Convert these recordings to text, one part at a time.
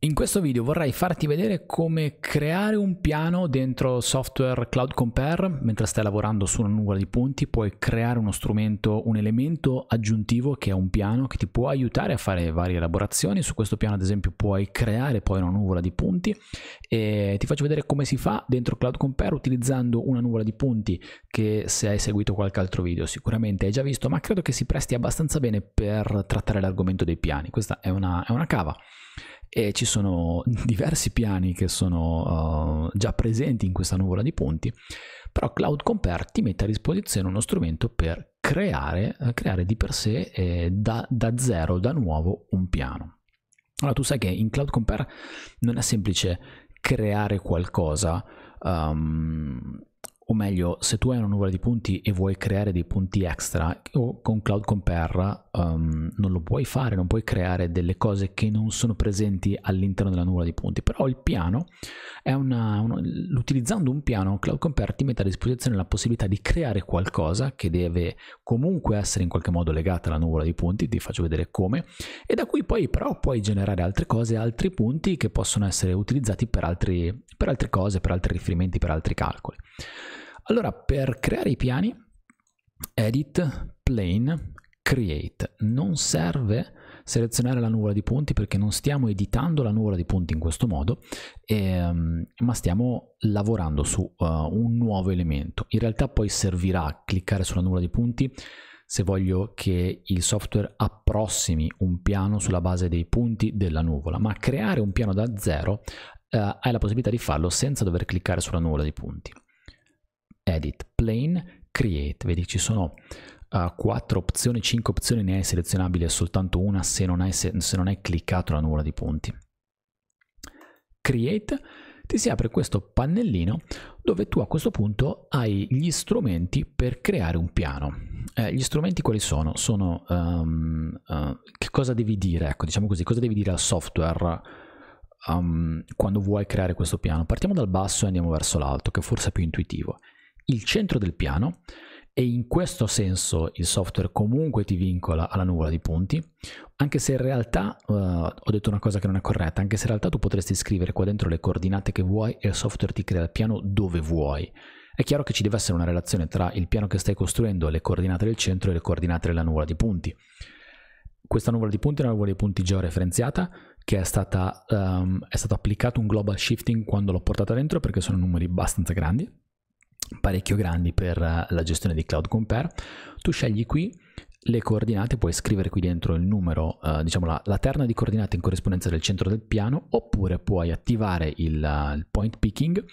In questo video vorrei farti vedere come creare un piano dentro software Cloud Compare mentre stai lavorando su una nuvola di punti puoi creare uno strumento, un elemento aggiuntivo che è un piano che ti può aiutare a fare varie elaborazioni su questo piano ad esempio puoi creare poi una nuvola di punti e ti faccio vedere come si fa dentro Cloud Compare utilizzando una nuvola di punti che se hai seguito qualche altro video sicuramente hai già visto ma credo che si presti abbastanza bene per trattare l'argomento dei piani questa è una, è una cava e ci sono diversi piani che sono uh, già presenti in questa nuvola di punti, però Cloud Compare ti mette a disposizione uno strumento per creare, eh, creare di per sé eh, da, da zero, da nuovo, un piano. Allora tu sai che in Cloud Compare non è semplice creare qualcosa, Um, o meglio, se tu hai una nuvola di punti e vuoi creare dei punti extra, o con Cloud Compare um, non lo puoi fare, non puoi creare delle cose che non sono presenti all'interno della nuvola di punti, però il piano è una, una, utilizzando un piano Cloud Compare ti mette a disposizione la possibilità di creare qualcosa che deve comunque essere in qualche modo legata alla nuvola di punti, ti faccio vedere come, e da qui poi però puoi generare altre cose, altri punti che possono essere utilizzati per, altri, per altre cose, per altri riferimenti, per altri calcoli. Allora, per creare i piani, edit, plane, create. Non serve selezionare la nuvola di punti perché non stiamo editando la nuvola di punti in questo modo, ehm, ma stiamo lavorando su uh, un nuovo elemento. In realtà poi servirà cliccare sulla nuvola di punti se voglio che il software approssimi un piano sulla base dei punti della nuvola, ma creare un piano da zero eh, hai la possibilità di farlo senza dover cliccare sulla nuvola di punti edit, plane, create. Vedi, ci sono uh, eh, 4 opzioni, 5 opzioni, ne è selezionabile soltanto una se non hai, se, se non è cliccato la nuvola di punti. Create ti si apre questo pannellino dove tu a questo punto hai gli strumenti per creare un piano. Eh, gli strumenti quali sono? Sono um, uh, che cosa devi dire? Ecco, diciamo così, cosa devi dire al software um, quando vuoi creare questo piano? Partiamo dal basso e andiamo verso l'alto, che forse è più intuitivo il centro del piano e in questo senso il software comunque ti vincola alla nuvola di punti, anche se in realtà, uh, ho detto una cosa che non è corretta, anche se in realtà tu potresti scrivere qua dentro le coordinate che vuoi e il software ti crea il piano dove vuoi. È chiaro che ci deve essere una relazione tra il piano che stai costruendo, le coordinate del centro e le coordinate della nuvola di punti. Questa nuvola di punti è una nuvola di punti georeferenziata che è, stata, um, è stato applicato un global shifting quando l'ho portata dentro perché sono numeri abbastanza grandi parecchio grandi per eh, la gestione di Cloud Compare. Tu scegli qui le coordinate, puoi scrivere qui dentro il numero, eh, diciamo la, la, terna di coordinate in corrispondenza del centro del piano, oppure puoi attivare il, eh, il point picking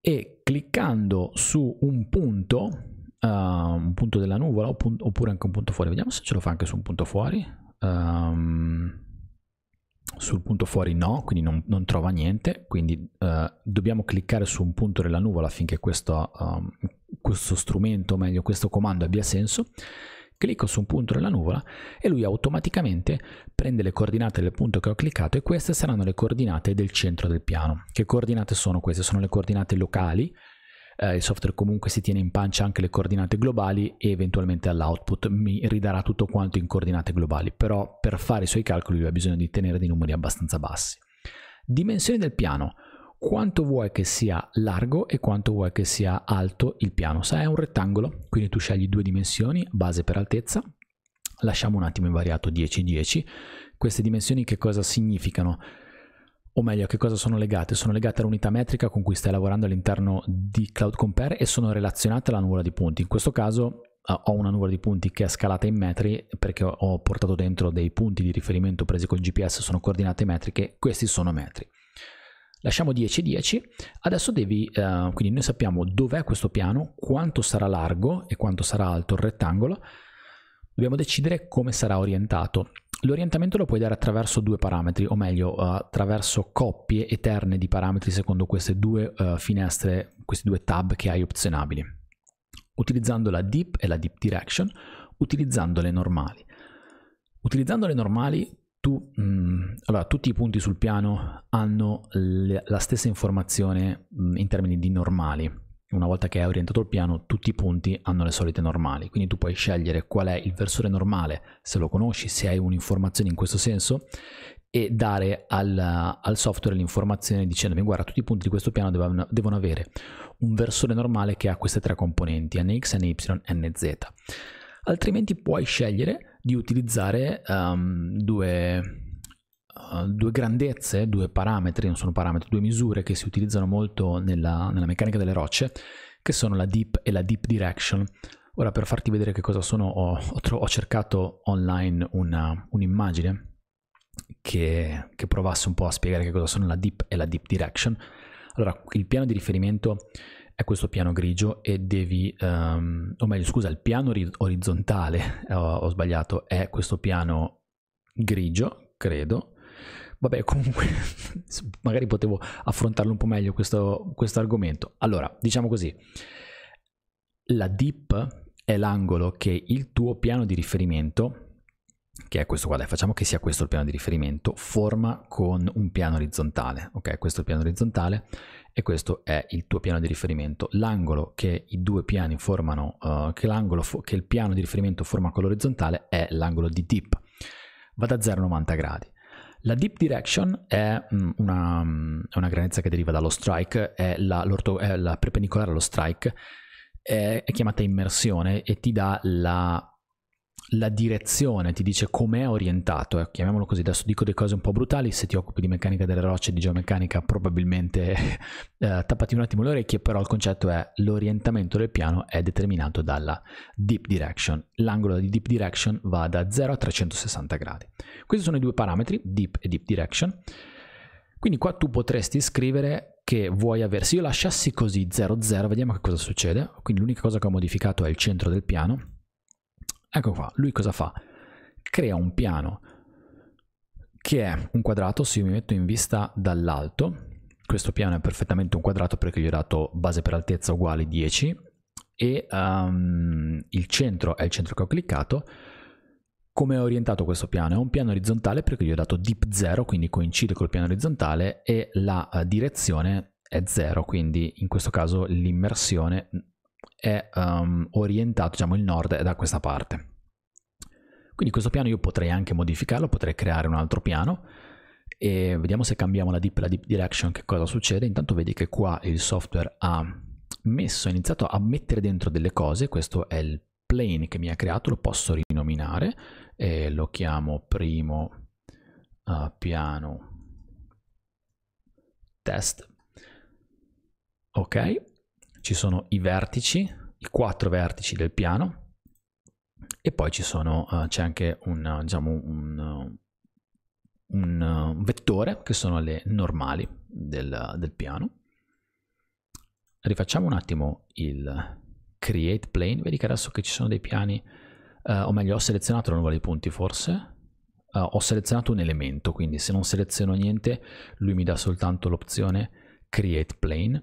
e cliccando su un punto, uh, un punto della nuvola oppure anche un punto fuori, vediamo se ce lo fa anche su un punto fuori. Um, sul punto fuori no, quindi non, non trova niente, quindi eh, dobbiamo cliccare su un punto della nuvola affinché questo, um, questo strumento, o meglio questo comando abbia senso, clicco su un punto della nuvola e lui automaticamente prende le coordinate del punto che ho cliccato e queste saranno le coordinate del centro del piano. Che coordinate sono queste? Sono le coordinate locali eh, il software comunque si tiene in pancia anche le coordinate globali e eventualmente all'output mi ridarà tutto quanto in coordinate globali, però per fare i suoi calcoli lui ha bisogno di tenere dei numeri abbastanza bassi. Dimensioni del piano. Quanto vuoi che sia largo e quanto vuoi che sia alto il piano? Se è un rettangolo, quindi tu scegli due dimensioni, base per altezza, lasciamo un attimo invariato 10-10. Queste dimensioni che cosa significano? o meglio a che cosa sono legate? Sono legate all'unità metrica con cui stai lavorando all'interno di Cloud Compare e sono relazionate alla nuvola di punti. In questo caso eh, ho una nuvola di punti che è scalata in metri perché ho portato dentro dei punti di riferimento presi col GPS, sono coordinate metriche, questi sono metri. Lasciamo 10 10, adesso devi, eh, quindi noi sappiamo dov'è questo piano, quanto sarà largo e quanto sarà alto il rettangolo, dobbiamo decidere come sarà orientato. L'orientamento lo puoi dare attraverso due parametri, o meglio, eh, attraverso coppie eterne di parametri secondo queste due eh, finestre, questi due tab che hai opzionabili, utilizzando la Deep e la Deep Direction, utilizzando le normali. Utilizzando le normali, tu, mh, mm, allora, tutti i punti sul piano hanno le, la stessa informazione mh, mm, in termini di normali, una volta che hai orientato il piano, tutti i punti hanno le solite normali, quindi tu puoi scegliere qual è il versore normale, se lo conosci, se hai un'informazione in questo senso, e dare al, al software l'informazione dicendomi guarda tutti i punti di questo piano devono, devono avere un versore normale che ha queste tre componenti, NX, NY NZ. Altrimenti puoi scegliere di utilizzare um, due eh, due grandezze, due parametri, non sono parametri, due misure che si utilizzano molto nella, nella meccanica delle rocce, che sono la dip e la deep direction. Ora per farti vedere che cosa sono ho, ho, ho cercato online una, un'immagine che, che, provasse un po' a spiegare che cosa sono la dip e la deep direction. Allora, il piano di riferimento è questo piano grigio e devi, um, o meglio scusa, il piano ri- orizzontale, eh, ho, ho, sbagliato, è questo piano grigio, credo, Vabbè, comunque, magari potevo affrontarlo un po' meglio questo, questo argomento. Allora, diciamo così, la dip è l'angolo che il tuo piano di riferimento che è questo qua, dai, facciamo che sia questo il piano di riferimento, forma con un piano orizzontale, ok? Questo è il piano orizzontale e questo è il tuo piano di riferimento. L'angolo che i due piani formano, uh, che, l'angolo fo- che il piano di riferimento forma con l'orizzontale è l'angolo di dip, va da 0 a 90 gradi. La deep direction è mm, una, mm, una grandezza che deriva dallo strike, è la, è la perpendicolare allo strike, è, è chiamata immersione e ti dà la la direzione, ti dice come è orientato, eh, chiamiamolo così, adesso dico delle cose un po' brutali, se ti occupi di meccanica delle rocce e di geomeccanica probabilmente eh, tappati un attimo le orecchie, però il concetto è l'orientamento del piano è determinato dalla deep direction, l'angolo di deep direction va da 0 a 360 gradi. Questi sono i due parametri, deep e deep direction, quindi qua tu potresti scrivere che vuoi avere, se io lasciassi così 0, 0, vediamo che cosa succede, quindi l'unica cosa che ho modificato è il centro del piano, Ecco qua, lui cosa fa? Crea un piano che è un quadrato, se io mi metto in vista dall'alto, questo piano è perfettamente un quadrato perché gli ho dato base per altezza uguale 10 e um, il centro è il centro che ho cliccato. Come è orientato questo piano? È un piano orizzontale perché gli ho dato dip 0, quindi coincide col piano orizzontale e la uh, direzione è 0, quindi in questo caso l'immersione è um, orientato, diciamo il nord è da questa parte. Quindi questo piano io potrei anche modificarlo, potrei creare un altro piano e vediamo se cambiamo la deep, la deep direction che cosa succede. Intanto vedi che qua il software ha messo, ha iniziato a mettere dentro delle cose, questo è il plane che mi ha creato, lo posso rinominare, e lo chiamo primo uh, piano test. Ok, ci sono i vertici, i quattro vertici del piano e poi sono, uh, c'è anche un, eh, diciamo, un, eh, un vettore che sono le normali del, del piano. Rifacciamo un attimo il create plane, vedi che adesso che ci sono dei piani, uh, o meglio ho selezionato la nuvola dei punti forse, Uh, ho selezionato un elemento, quindi se non seleziono niente lui mi dà soltanto l'opzione create plane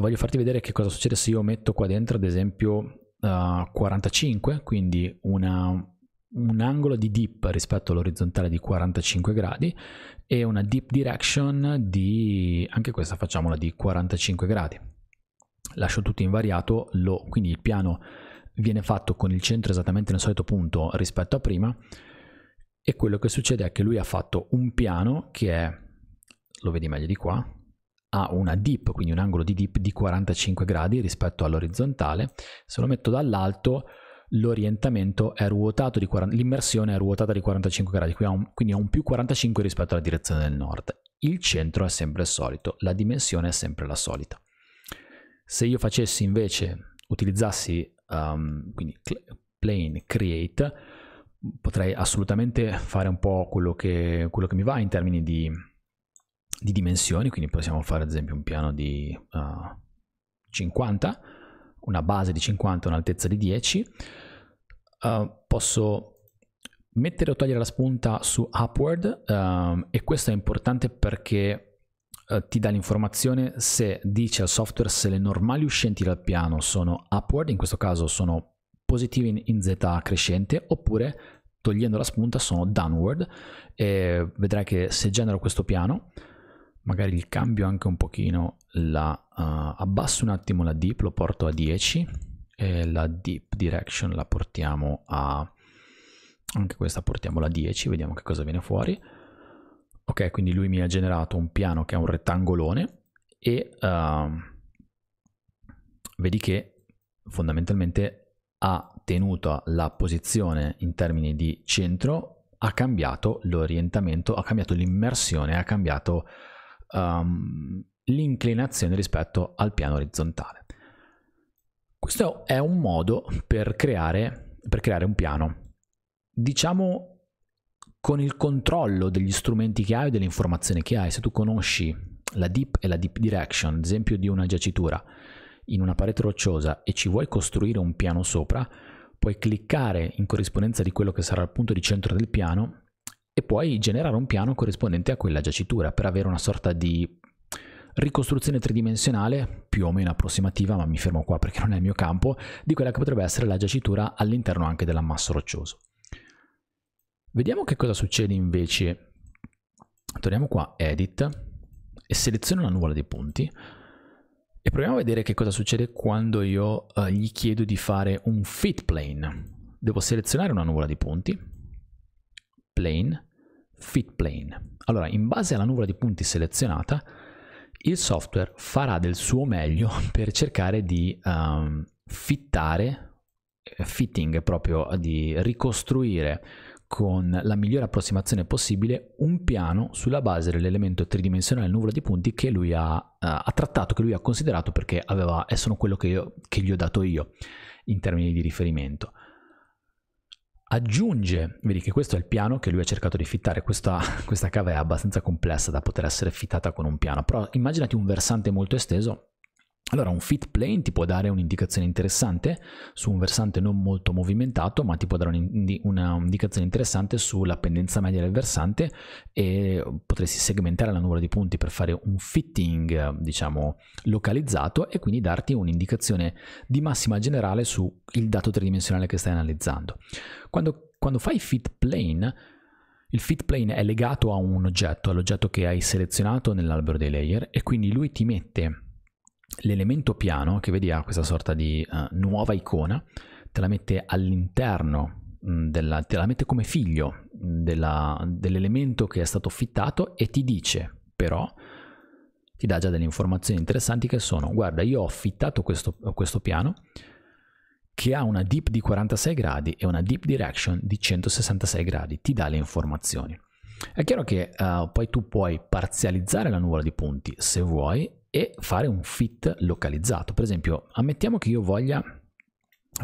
voglio farti vedere che cosa succede se io metto qua dentro ad esempio uh, eh, 45 quindi una, un angolo di dip rispetto all'orizzontale di 45 gradi e una dip direction di anche questa facciamola di 45 gradi lascio tutto invariato lo, quindi il piano viene fatto con il centro esattamente nel solito punto rispetto a prima e quello che succede è che lui ha fatto un piano che è lo vedi meglio di qua ha una dip, quindi un angolo di dip di 45 gradi rispetto all'orizzontale, se lo metto dall'alto l'orientamento è ruotato di 40, l'immersione è ruotata di 45 gradi, quindi ha un più 45 rispetto alla direzione del nord. Il centro è sempre il solito, la dimensione è sempre la solita. Se io facessi invece, utilizzassi um, quindi plane create, potrei assolutamente fare un po' quello che, quello che mi va in termini di di dimensioni, quindi possiamo fare ad esempio un piano di uh, eh, 50, una base di 50, un'altezza di 10. Uh, eh, posso mettere o togliere la spunta su Upward um, e questo è importante perché uh, ti dà l'informazione se dice al software se le normali uscenti dal piano sono upward, in questo caso sono positive in, in z crescente, oppure togliendo la spunta sono downward. E vedrai che se genero questo piano magari il cambio anche un pochino, la, uh, abbasso un attimo la deep, lo porto a 10 e la deep direction la portiamo a, anche questa portiamola a 10, vediamo che cosa viene fuori. Ok, quindi lui mi ha generato un piano che è un rettangolone e uh, vedi che fondamentalmente ha tenuto la posizione in termini di centro, ha cambiato l'orientamento, ha cambiato l'immersione, ha cambiato um, l'inclinazione rispetto al piano orizzontale. Questo è un modo per creare, per creare un piano. Diciamo con il controllo degli strumenti che hai e delle informazioni che hai, se tu conosci la deep e la deep direction, ad esempio di una giacitura in una parete rocciosa e ci vuoi costruire un piano sopra, puoi cliccare in corrispondenza di quello che sarà il punto di centro del piano e poi generare un piano corrispondente a quella giacitura per avere una sorta di ricostruzione tridimensionale, più o meno approssimativa, ma mi fermo qua perché non è il mio campo, di quella che potrebbe essere la giacitura all'interno anche dell'ammasso roccioso. Vediamo che cosa succede invece. Torniamo qua, edit, e seleziono la nuvola dei punti e proviamo a vedere che cosa succede quando io eh, gli chiedo di fare un fit plane. Devo selezionare una nuvola di punti, plane, fit plane. Allora, in base alla nuvola di punti selezionata, il software farà del suo meglio per cercare di um, fittare, eh, fitting proprio, di ricostruire con la migliore approssimazione possibile un piano sulla base dell'elemento tridimensionale nuvola di punti che lui ha, uh, ha, trattato, che lui ha considerato perché aveva, e eh, sono quello che, io, che gli ho dato io in termini di riferimento aggiunge, vedi che questo è il piano che lui ha cercato di fittare, questa, questa cava è abbastanza complessa da poter essere fittata con un piano, però immaginati un versante molto esteso allora un fit plane ti può dare un'indicazione interessante su un versante non molto movimentato, ma ti può dare un'indicazione interessante sulla pendenza media del versante e potresti segmentare la nuvola di punti per fare un fitting, diciamo, localizzato e quindi darti un'indicazione di massima generale sul dato tridimensionale che stai analizzando. Quando, quando fai fit plane, il fit plane è legato a un oggetto, all'oggetto che hai selezionato nell'albero dei layer e quindi lui ti mette l'elemento piano, che vedi ha questa sorta di uh, nuova icona, te la mette all'interno mm, della, te la mette come figlio mm, della, dell'elemento che è stato fittato e ti dice però ti dà già delle informazioni interessanti che sono guarda io ho fittato questo, questo piano che ha una dip di 46 gradi e una dip direction di 166 gradi ti dà le informazioni è chiaro che uh, poi tu puoi parzializzare la nuvola di punti se vuoi e fare un fit localizzato. Per esempio, ammettiamo che io voglia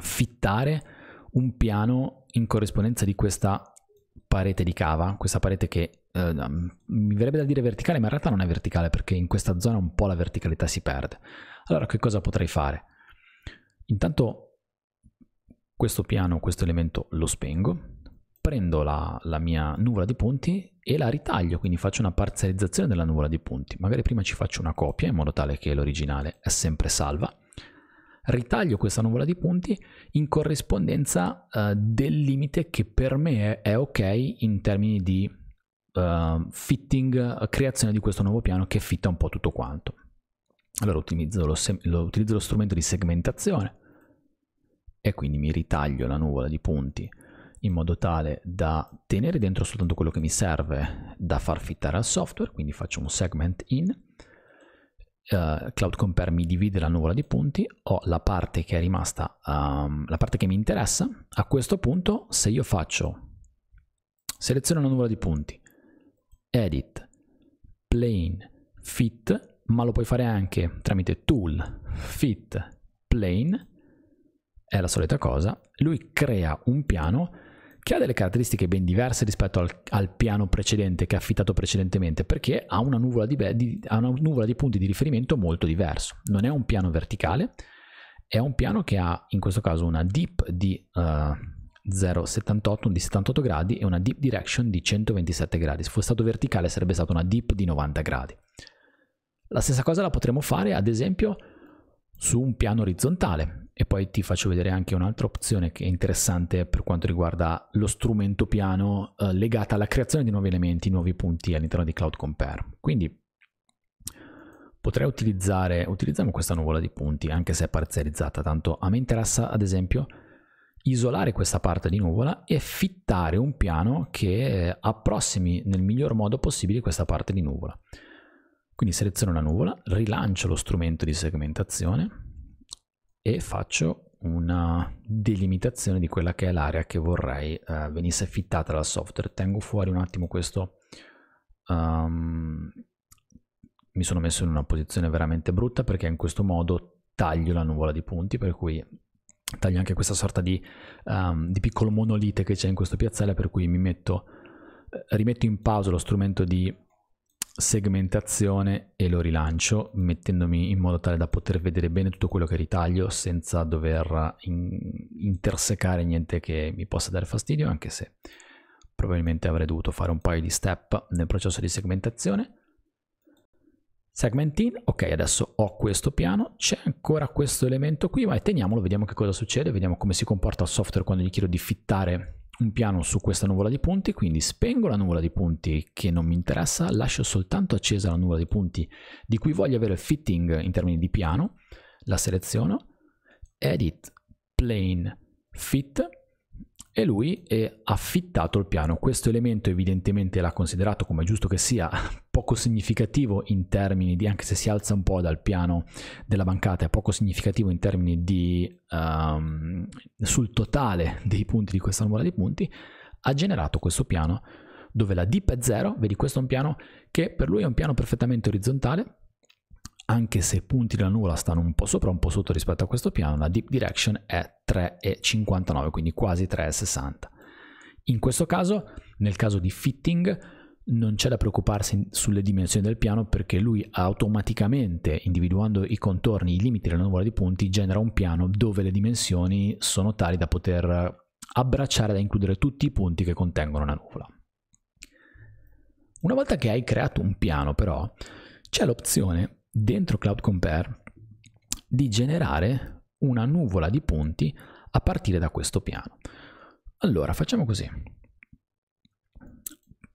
fittare un piano in corrispondenza di questa parete di cava, questa parete che eh, mi verrebbe da dire verticale, ma in realtà non è verticale perché in questa zona un po' la verticalità si perde. Allora che cosa potrei fare? Intanto questo piano, questo elemento lo spengo, prendo la, la, mia nuvola di punti e la ritaglio, quindi faccio una parzializzazione della nuvola di punti. Magari prima ci faccio una copia in modo tale che l'originale è sempre salva. Ritaglio questa nuvola di punti in corrispondenza uh, del limite che per me è, è ok in termini di uh, fitting, creazione di questo nuovo piano che fitta un po' tutto quanto. Allora utilizzo lo, lo, utilizzo lo strumento di segmentazione e quindi mi ritaglio la nuvola di punti in modo tale da tenere dentro soltanto quello che mi serve da far fittare al software, quindi faccio un segment in, uh, Cloud Compare mi divide la nuvola di punti, ho la parte che è rimasta, um, la parte che mi interessa, a questo punto se io faccio, seleziono la nuvola di punti, edit, plane, fit, ma lo puoi fare anche tramite tool, fit, plane, è la solita cosa, lui crea un piano che ha delle caratteristiche ben diverse rispetto al, al piano precedente che ha affittato precedentemente, perché ha una, di, di, ha una nuvola di punti di riferimento molto diverso. Non è un piano verticale, è un piano che ha in questo caso una dip di uh, eh, 0,78 di 78 gradi e una dip direction di 127 gradi. Se fosse stato verticale sarebbe stata una dip di 90 gradi. La stessa cosa la potremmo fare ad esempio su un piano orizzontale. E poi ti faccio vedere anche un'altra opzione che è interessante per quanto riguarda lo strumento piano eh, legata alla creazione di nuovi elementi, nuovi punti all'interno di Cloud Compare. Quindi potrei utilizzare, utilizziamo questa nuvola di punti, anche se è parzializzata, tanto a me interessa ad esempio isolare questa parte di nuvola e fittare un piano che eh, approssimi nel miglior modo possibile questa parte di nuvola. Quindi seleziono la nuvola, rilancio lo strumento di segmentazione e faccio una delimitazione di quella che è l'area che vorrei eh, venisse fittata dal software. Tengo fuori un attimo questo... Um, mi sono messo in una posizione veramente brutta perché in questo modo taglio la nuvola di punti, per cui taglio anche questa sorta di, um, di piccolo monolite che c'è in questo piazzale, per cui mi metto, eh, rimetto in pausa lo strumento di segmentazione e lo rilancio mettendomi in modo tale da poter vedere bene tutto quello che ritaglio senza dover in- intersecare niente che mi possa dare fastidio anche se probabilmente avrei dovuto fare un paio di step nel processo di segmentazione segment in ok adesso ho questo piano c'è ancora questo elemento qui ma teniamolo vediamo che cosa succede vediamo come si comporta il software quando gli chiedo di fittare un piano su questa nuvola di punti, quindi spengo la nuvola di punti che non mi interessa, lascio soltanto accesa la nuvola di punti di cui voglio avere fitting in termini di piano, la seleziono, edit plane fit e lui è affittato il piano. Questo elemento evidentemente l'ha considerato come giusto che sia poco significativo in termini di, anche se si alza un po' dal piano della bancata, è poco significativo in termini di, um, sul totale dei punti di questa nuvola di punti, ha generato questo piano dove la dip è zero, vedi questo è un piano che per lui è un piano perfettamente orizzontale, anche se i punti della nuvola stanno un po' sopra, un po' sotto rispetto a questo piano, la deep direction è 3,59, quindi quasi 3,60. In questo caso, nel caso di fitting, non c'è da preoccuparsi sulle dimensioni del piano perché lui automaticamente, individuando i contorni, i limiti della nuvola di punti, genera un piano dove le dimensioni sono tali da poter abbracciare, da includere tutti i punti che contengono la nuvola. Una volta che hai creato un piano però, c'è l'opzione dentro Cloud Compare di generare una nuvola di punti a partire da questo piano. Allora, facciamo così.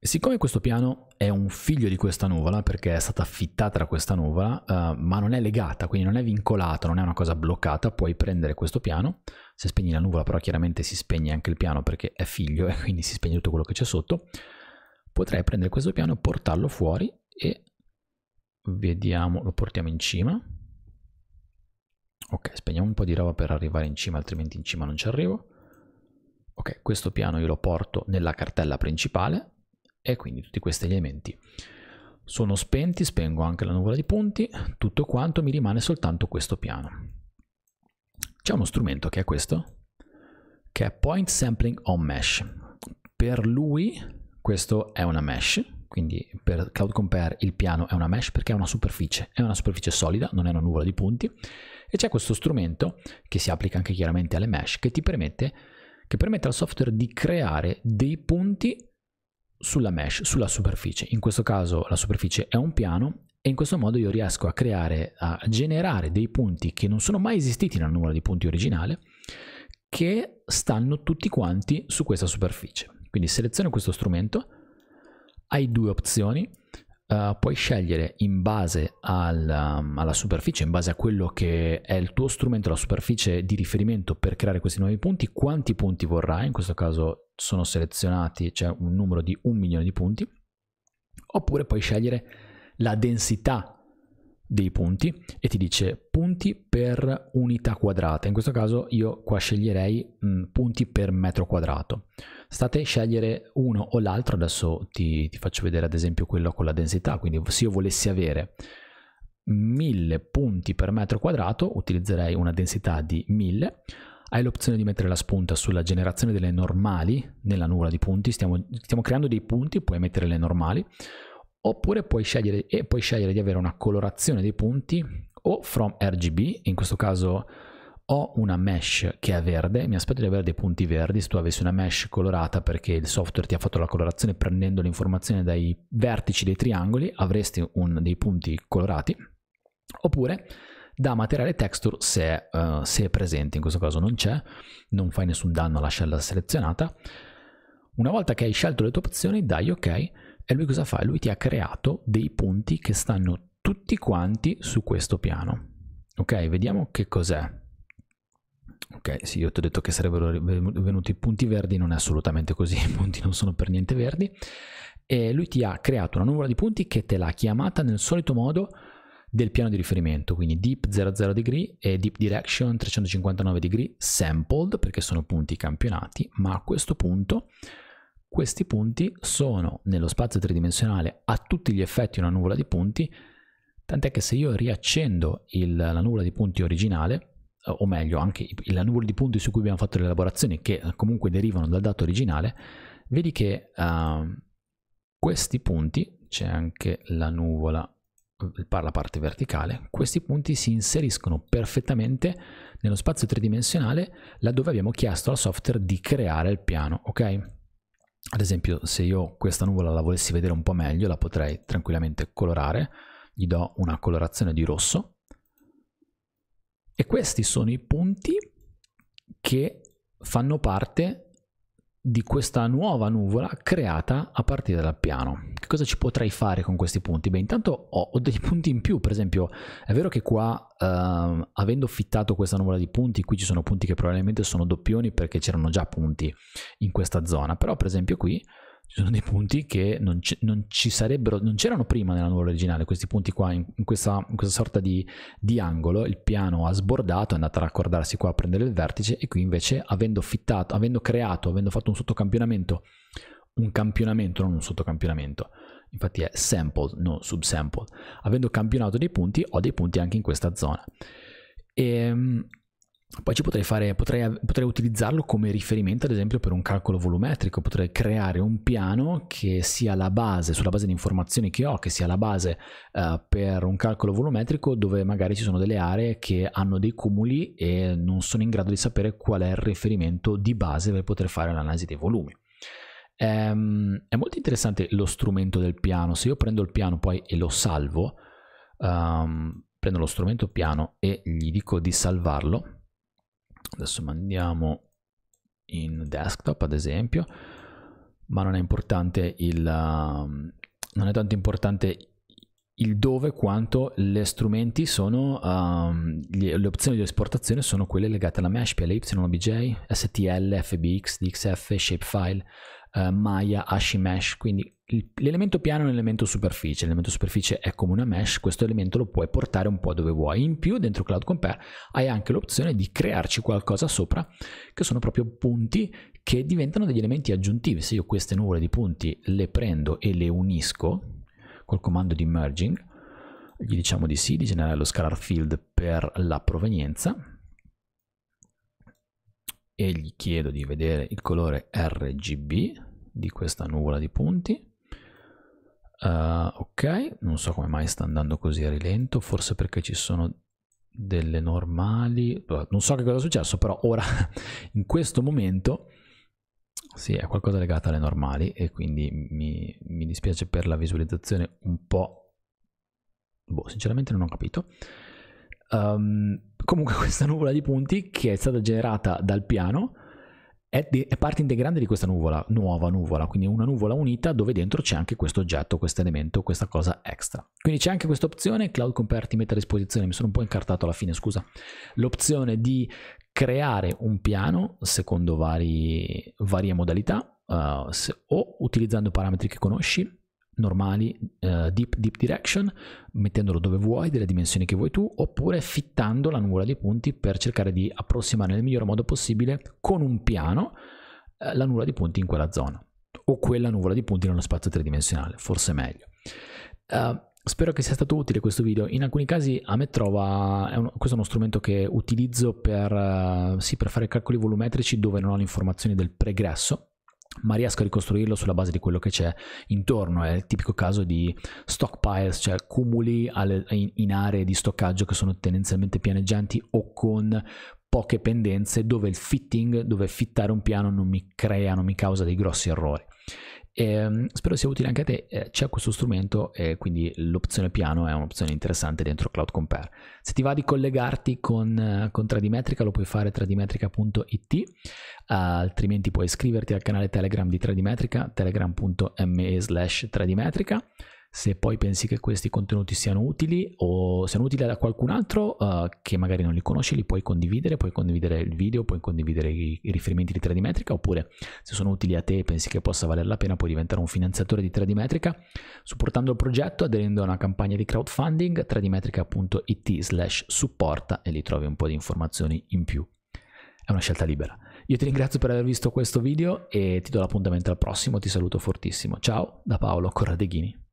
E siccome questo piano è un figlio di questa nuvola, perché è stata affittata da questa nuvola, uh, ma non è legata, quindi non è vincolata, non è una cosa bloccata, puoi prendere questo piano, se spegni la nuvola però chiaramente si spegne anche il piano perché è figlio e quindi si spegne tutto quello che c'è sotto, potrei prendere questo piano, portarlo fuori e vediamo, lo portiamo in cima. Ok, spegniamo un po' di roba per arrivare in cima, altrimenti in cima non ci arrivo. Ok, questo piano io lo porto nella cartella principale e quindi tutti questi elementi sono spenti, spengo anche la nuvola di punti, tutto quanto mi rimane soltanto questo piano. C'è uno strumento che è questo, che è Point Sampling on Mesh. Per lui questo è una mesh, quindi per Cloud Compare il piano è una mesh perché è una superficie, è una superficie solida, non è una nuvola di punti, e c'è questo strumento che si applica anche chiaramente alle mesh che ti permette, che permette al software di creare dei punti sulla mesh, sulla superficie. In questo caso la superficie è un piano e in questo modo io riesco a creare, a generare dei punti che non sono mai esistiti nel numero di punti originale, che stanno tutti quanti su questa superficie. Quindi seleziono questo strumento, hai due opzioni, uh, puoi scegliere in base al, um, alla superficie, in base a quello che è il tuo strumento, la superficie di riferimento per creare questi nuovi punti, quanti punti vorrai, in questo caso sono selezionati, c'è cioè un numero di un milione di punti, oppure puoi scegliere la densità dei punti e ti dice punti per unità quadrata. In questo caso io qua sceglierei mh, mm, punti per metro quadrato. State a scegliere uno o l'altro, adesso ti, ti, faccio vedere ad esempio quello con la densità, quindi se io volessi avere 1000 punti per metro quadrato utilizzerei una densità di 1000, hai l'opzione di mettere la spunta sulla generazione delle normali nella nuvola di punti, stiamo, stiamo creando dei punti, puoi mettere le normali, oppure puoi scegliere, puoi scegliere di avere una colorazione dei punti o from RGB, in questo caso ho una mesh che è verde, mi aspetto di avere dei punti verdi se tu avessi una mesh colorata perché il software ti ha fatto la colorazione prendendo l'informazione dai vertici dei triangoli avresti un, dei punti colorati oppure da materiale texture se, uh, se è presente, in questo caso non c'è, non fai nessun danno alla scella selezionata. Una volta che hai scelto le tue opzioni dai ok e lui cosa fa? Lui ti ha creato dei punti che stanno tutti quanti su questo piano. Ok, vediamo che cos'è. Ok, sì, io ti ho detto che sarebbero venuti punti verdi, non è assolutamente così, i punti non sono per niente verdi. E lui ti ha creato una nuvola di punti che te l'ha chiamata nel solito modo del piano di riferimento, quindi deep 00 degree e deep direction 359 degree sampled, perché sono punti campionati, ma a questo punto questi punti sono nello spazio tridimensionale a tutti gli effetti una nuvola di punti, tant'è che se io riaccendo il, la nuvola di punti originale, o meglio anche la nuvola di punti su cui abbiamo fatto le elaborazioni che comunque derivano dal dato originale, vedi che uh, questi punti, c'è anche la nuvola la parte verticale, questi punti si inseriscono perfettamente nello spazio tridimensionale laddove abbiamo chiesto al software di creare il piano, ok? Ad esempio, se io questa nuvola la volessi vedere un po' meglio, la potrei tranquillamente colorare, gli do una colorazione di rosso e questi sono i punti che fanno parte di questa nuova nuvola creata a partire dal piano. Che cosa ci potrei fare con questi punti? Beh, intanto ho, ho degli punti in più, per esempio, è vero che qua, ehm, avendo fittato questa nuvola di punti, qui ci sono punti che probabilmente sono doppioni perché c'erano già punti in questa zona, però per esempio qui ci sono dei punti che non, non ci sarebbero, non c'erano prima nella nuvola originale, questi punti qua in, in, questa, in questa, sorta di, di, angolo, il piano ha sbordato, è andato a raccordarsi qua a prendere il vertice e qui invece avendo fittato, avendo creato, avendo fatto un sottocampionamento, un campionamento, non un sottocampionamento, infatti è sample, non subsample, avendo campionato dei punti ho dei punti anche in questa zona. E, ehm, poi ci potrei, fare, potrei, potrei, utilizzarlo come riferimento, ad esempio, per un calcolo volumetrico, potrei creare un piano che sia la base, sulla base di informazioni che ho, che sia la base uh, per un calcolo volumetrico dove magari ci sono delle aree che hanno dei cumuli e non sono in grado di sapere qual è il riferimento di base per poter fare l'analisi dei volumi. Um, è molto interessante lo strumento del piano, se io prendo il piano poi e lo salvo, um, prendo lo strumento piano e gli dico di salvarlo, adesso mandiamo in desktop ad esempio ma non è importante il um, non è tanto importante il dove quanto le strumenti sono um, le, opzioni di esportazione sono quelle legate alla mesh PLY, OBJ, STL, FBX, DXF, Shapefile eh, maya hash mesh, quindi l'elemento piano è un elemento superficie, l'elemento superficie è come una mesh, questo elemento lo puoi portare un po' dove vuoi. In più dentro Cloud Compare hai anche l'opzione di crearci qualcosa sopra che sono proprio punti che diventano degli elementi aggiuntivi. Se io queste nuvole di punti le prendo e le unisco col comando di merging, gli diciamo di sì, di generare lo scalar field per la provenienza e gli chiedo di vedere il colore RGB di questa nuvola di punti. Uh, ok, non so come mai sta andando così a rilento, forse perché ci sono delle normali, non so che cosa è successo, però ora in questo momento sì, è qualcosa legato alle normali e quindi mi, mi dispiace per la visualizzazione un po'... Boh, sinceramente non ho capito. Um, comunque questa nuvola di punti che è stata generata dal piano è, di, è, parte integrante di questa nuvola, nuova nuvola, quindi una nuvola unita dove dentro c'è anche questo oggetto, questo elemento, questa cosa extra. Quindi c'è anche questa opzione, Cloud Compare ti mette a disposizione, mi sono un po' incartato alla fine, scusa, l'opzione di creare un piano secondo vari, varie modalità uh, se, o utilizzando parametri che conosci normali uh, deep, deep direction mettendolo dove vuoi delle dimensioni che vuoi tu oppure fittando la nuvola di punti per cercare di approssimare nel miglior modo possibile con un piano uh, la nuvola di punti in quella zona o quella nuvola di punti nello spazio tridimensionale forse meglio uh, Spero che sia stato utile questo video, in alcuni casi a me trova, è uno, questo è uno strumento che utilizzo per, sì, per fare calcoli volumetrici dove non ho le informazioni del pregresso, ma riesco a ricostruirlo sulla base di quello che c'è intorno. È il tipico caso di stockpiles, cioè cumuli in, in aree di stoccaggio che sono tendenzialmente pianeggianti o con poche pendenze dove il fitting, dove fittare un piano non mi crea, non mi causa dei grossi errori. E ehm, spero sia utile anche a te, eh, c'è questo strumento e quindi l'opzione piano è un'opzione interessante dentro Cloud Compare. Se ti va di collegarti con, eh, con Tradimetrica lo puoi fare tradimetrica.it, eh, altrimenti puoi iscriverti al canale Telegram di Tradimetrica, telegram.me slash Tradimetrica. Se poi pensi che questi contenuti siano utili o siano utili a qualcun altro uh, che magari non li conosci, li puoi condividere, puoi condividere il video, puoi condividere i, i riferimenti di 3D Metrica, oppure se sono utili a te e pensi che possa valer la pena, puoi diventare un finanziatore di 3D Metrica supportando il progetto, aderendo a una campagna di crowdfunding 3dmetrica.it slash supporta e lì trovi un po' di informazioni in più. È una scelta libera. Io ti ringrazio per aver visto questo video e ti do l'appuntamento al prossimo, ti saluto fortissimo. Ciao da Paolo Corradeghini.